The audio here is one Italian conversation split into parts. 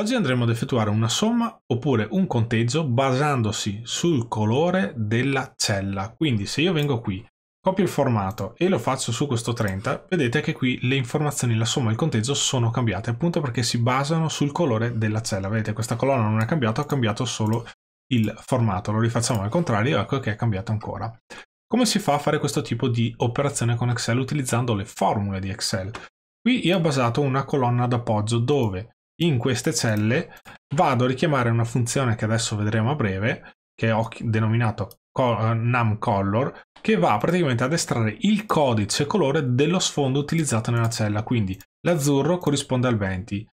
Oggi andremo ad effettuare una somma oppure un conteggio basandosi sul colore della cella. Quindi se io vengo qui, copio il formato e lo faccio su questo 30, vedete che qui le informazioni, la somma e il conteggio sono cambiate appunto perché si basano sul colore della cella. Vedete questa colonna non è cambiata, ha cambiato solo il formato. Lo rifacciamo al contrario, ecco che è cambiato ancora. Come si fa a fare questo tipo di operazione con Excel utilizzando le formule di Excel? Qui io ho basato una colonna d'appoggio dove in queste celle vado a richiamare una funzione che adesso vedremo a breve, che ho denominato eh, numColor, che va praticamente ad estrarre il codice colore dello sfondo utilizzato nella cella. Quindi l'azzurro corrisponde al 20,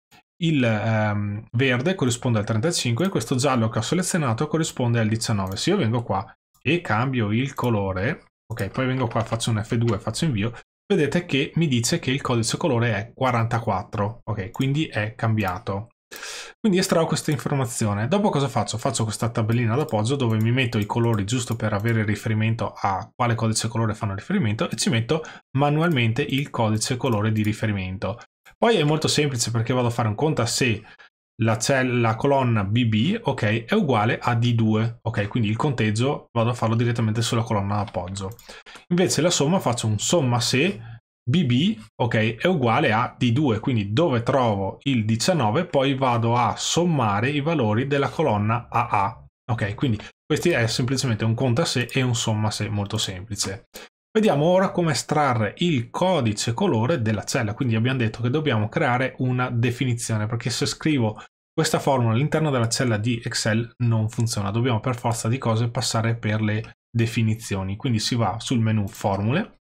il ehm, verde corrisponde al 35 e questo giallo che ho selezionato corrisponde al 19. Se io vengo qua e cambio il colore, ok, poi vengo qua, faccio un F2, faccio invio, vedete che mi dice che il codice colore è 44, ok, quindi è cambiato. Quindi estrao questa informazione. Dopo cosa faccio? Faccio questa tabellina d'appoggio dove mi metto i colori giusto per avere riferimento a quale codice colore fanno riferimento e ci metto manualmente il codice colore di riferimento. Poi è molto semplice perché vado a fare un conta se la, la colonna BB ok, è uguale a D2, ok, quindi il conteggio vado a farlo direttamente sulla colonna appoggio. Invece la somma faccio un somma se BB ok, è uguale a D2, quindi dove trovo il 19 poi vado a sommare i valori della colonna AA, ok, quindi questo è semplicemente un conta se e un somma se molto semplice. Vediamo ora come estrarre il codice colore della cella, quindi abbiamo detto che dobbiamo creare una definizione, perché se scrivo questa formula all'interno della cella di Excel non funziona, dobbiamo per forza di cose passare per le definizioni, quindi si va sul menu formule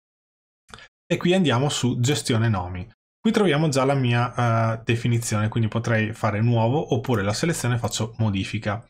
e qui andiamo su gestione nomi. Qui troviamo già la mia uh, definizione, quindi potrei fare nuovo oppure la selezione faccio modifica.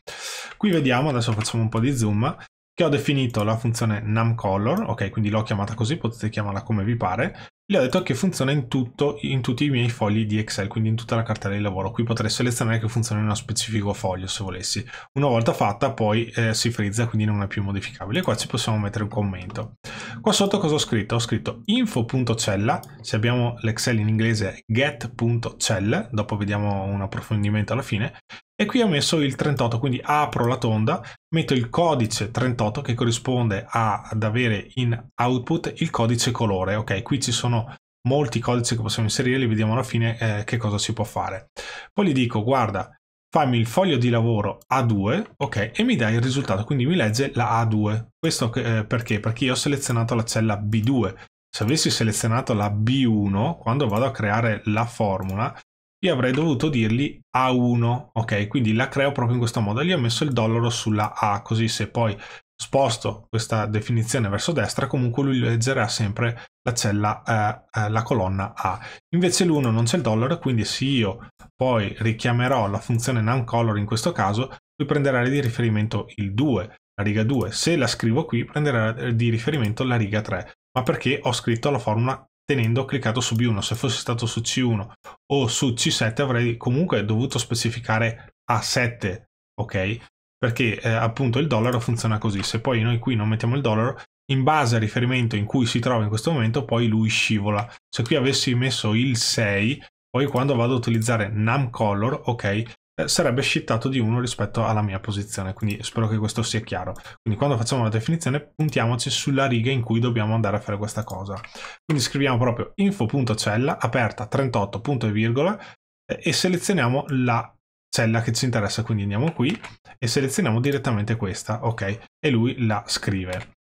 Qui vediamo, adesso facciamo un po' di zoom, che ho definito la funzione numColor, ok, quindi l'ho chiamata così, potete chiamarla come vi pare, gli ho detto che funziona in, tutto, in tutti i miei fogli di Excel, quindi in tutta la cartella di lavoro. Qui potrei selezionare che funziona in uno specifico foglio se volessi. Una volta fatta poi eh, si frizza, quindi non è più modificabile. E qua ci possiamo mettere un commento. Qua sotto cosa ho scritto? Ho scritto info.cella, se abbiamo l'Excel in inglese get.cell, dopo vediamo un approfondimento alla fine. E qui ho messo il 38, quindi apro la tonda, metto il codice 38 che corrisponde a, ad avere in output il codice colore. Ok, qui ci sono sono molti codici che possiamo inserire, li vediamo alla fine eh, che cosa si può fare. Poi gli dico, guarda, fammi il foglio di lavoro A2, ok, e mi dai il risultato, quindi mi legge la A2. Questo eh, perché? Perché io ho selezionato la cella B2. Se avessi selezionato la B1, quando vado a creare la formula, io avrei dovuto dirgli A1, ok? Quindi la creo proprio in questo modo. gli ho messo il dollaro sulla A, così se poi sposto questa definizione verso destra, comunque lui leggerà sempre la cella, eh, eh, la colonna A. Invece l'1 non c'è il dollaro, quindi se io poi richiamerò la funzione non in questo caso, lui prenderà di riferimento il 2, la riga 2. Se la scrivo qui, prenderà di riferimento la riga 3, ma perché ho scritto la formula tenendo cliccato su B1. Se fosse stato su C1 o su C7 avrei comunque dovuto specificare A7, ok? Perché eh, appunto il dollaro funziona così. Se poi noi qui non mettiamo il dollaro, in base al riferimento in cui si trova in questo momento, poi lui scivola. Se qui avessi messo il 6, poi quando vado ad utilizzare num color, ok, eh, sarebbe shittato di 1 rispetto alla mia posizione, quindi spero che questo sia chiaro. Quindi quando facciamo la definizione puntiamoci sulla riga in cui dobbiamo andare a fare questa cosa. Quindi scriviamo proprio info.cella aperta 38 punto e virgola eh, e selezioniamo la cella che ci interessa, quindi andiamo qui e selezioniamo direttamente questa, ok, e lui la scrive.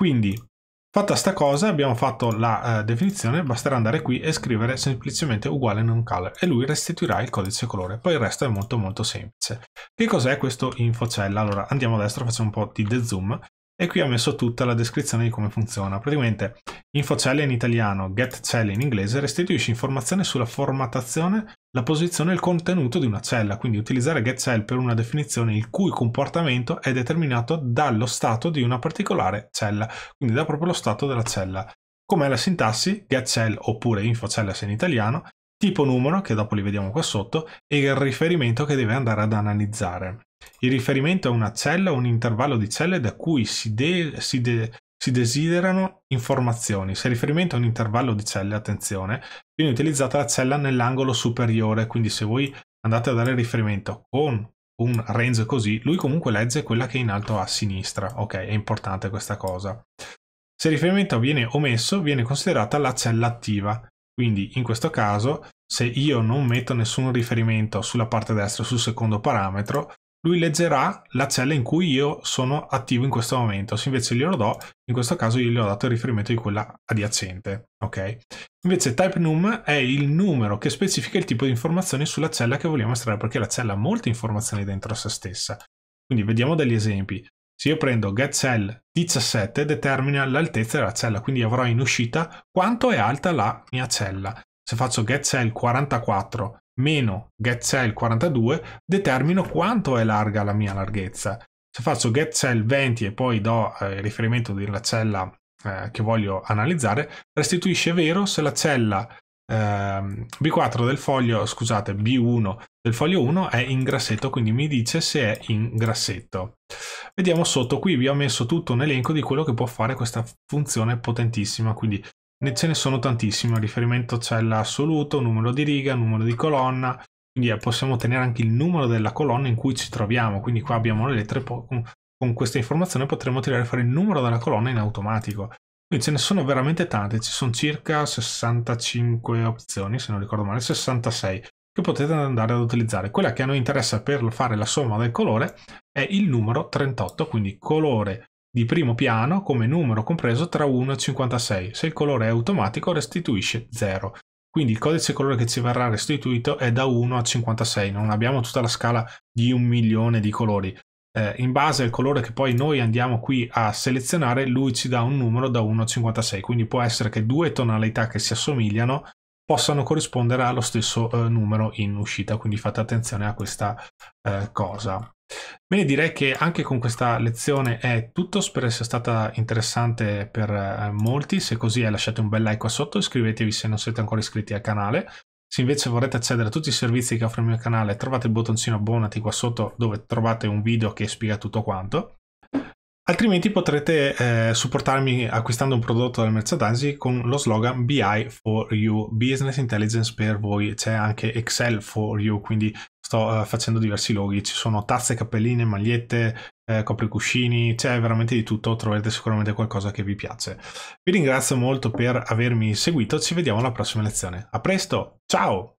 Quindi, fatta sta cosa, abbiamo fatto la uh, definizione, basterà andare qui e scrivere semplicemente uguale non color e lui restituirà il codice colore, poi il resto è molto molto semplice. Che cos'è questo infocella? Allora, andiamo a destra, facciamo un po' di zoom e qui ho messo tutta la descrizione di come funziona. Praticamente Infocell in italiano, getCell in inglese restituisce informazione sulla formattazione, la posizione e il contenuto di una cella, quindi utilizzare getCell per una definizione il cui comportamento è determinato dallo stato di una particolare cella, quindi da proprio lo stato della cella. Com'è la sintassi? getCell oppure infocell se in italiano, tipo numero, che dopo li vediamo qua sotto, e il riferimento che deve andare ad analizzare. Il riferimento è una cella, un intervallo di celle da cui si, de si, de si desiderano informazioni. Se riferimento a un intervallo di celle, attenzione, viene utilizzata la cella nell'angolo superiore, quindi se voi andate a dare riferimento con un range così, lui comunque legge quella che è in alto a sinistra. Ok, è importante questa cosa. Se il riferimento viene omesso, viene considerata la cella attiva. Quindi in questo caso, se io non metto nessun riferimento sulla parte destra, sul secondo parametro, lui leggerà la cella in cui io sono attivo in questo momento. Se invece glielo do, in questo caso io gli ho dato il riferimento di quella adiacente, ok? Invece type num è il numero che specifica il tipo di informazioni sulla cella che vogliamo estrarre, perché la cella ha molte informazioni dentro se stessa. Quindi vediamo degli esempi. Se io prendo getCell 17 determina l'altezza della cella, quindi avrò in uscita quanto è alta la mia cella. Se faccio getCell 44 meno get cell 42 determino quanto è larga la mia larghezza. Se faccio get cell 20 e poi do eh, il riferimento della cella eh, che voglio analizzare, restituisce vero se la cella eh, B4 del foglio, scusate, B1 del foglio 1 è in grassetto, quindi mi dice se è in grassetto. Vediamo sotto, qui vi ho messo tutto un elenco di quello che può fare questa funzione potentissima, quindi ne ce ne sono tantissime, il riferimento c'è assoluto, numero di riga, numero di colonna, quindi eh, possiamo ottenere anche il numero della colonna in cui ci troviamo, quindi qua abbiamo le lettere, con questa informazione potremmo tirare fuori il numero della colonna in automatico. Quindi ce ne sono veramente tante, ci sono circa 65 opzioni, se non ricordo male, 66, che potete andare ad utilizzare. Quella che a noi interessa per fare la somma del colore è il numero 38, quindi colore di primo piano come numero compreso tra 1 e 56. Se il colore è automatico restituisce 0. Quindi il codice colore che ci verrà restituito è da 1 a 56, non abbiamo tutta la scala di un milione di colori. Eh, in base al colore che poi noi andiamo qui a selezionare, lui ci dà un numero da 1 a 56, quindi può essere che due tonalità che si assomigliano possano corrispondere allo stesso eh, numero in uscita, quindi fate attenzione a questa eh, cosa. Bene, direi che anche con questa lezione è tutto, spero sia stata interessante per eh, molti, se così è lasciate un bel like qua sotto, iscrivetevi se non siete ancora iscritti al canale, se invece vorrete accedere a tutti i servizi che offre il mio canale trovate il bottoncino abbonati qua sotto dove trovate un video che spiega tutto quanto Altrimenti potrete eh, supportarmi acquistando un prodotto dal merchandising con lo slogan BI for you, Business Intelligence per voi. C'è anche Excel for you, quindi sto eh, facendo diversi loghi. Ci sono tazze, cappelline, magliette, eh, copricuscini, c'è veramente di tutto. Troverete sicuramente qualcosa che vi piace. Vi ringrazio molto per avermi seguito. Ci vediamo alla prossima lezione. A presto, ciao!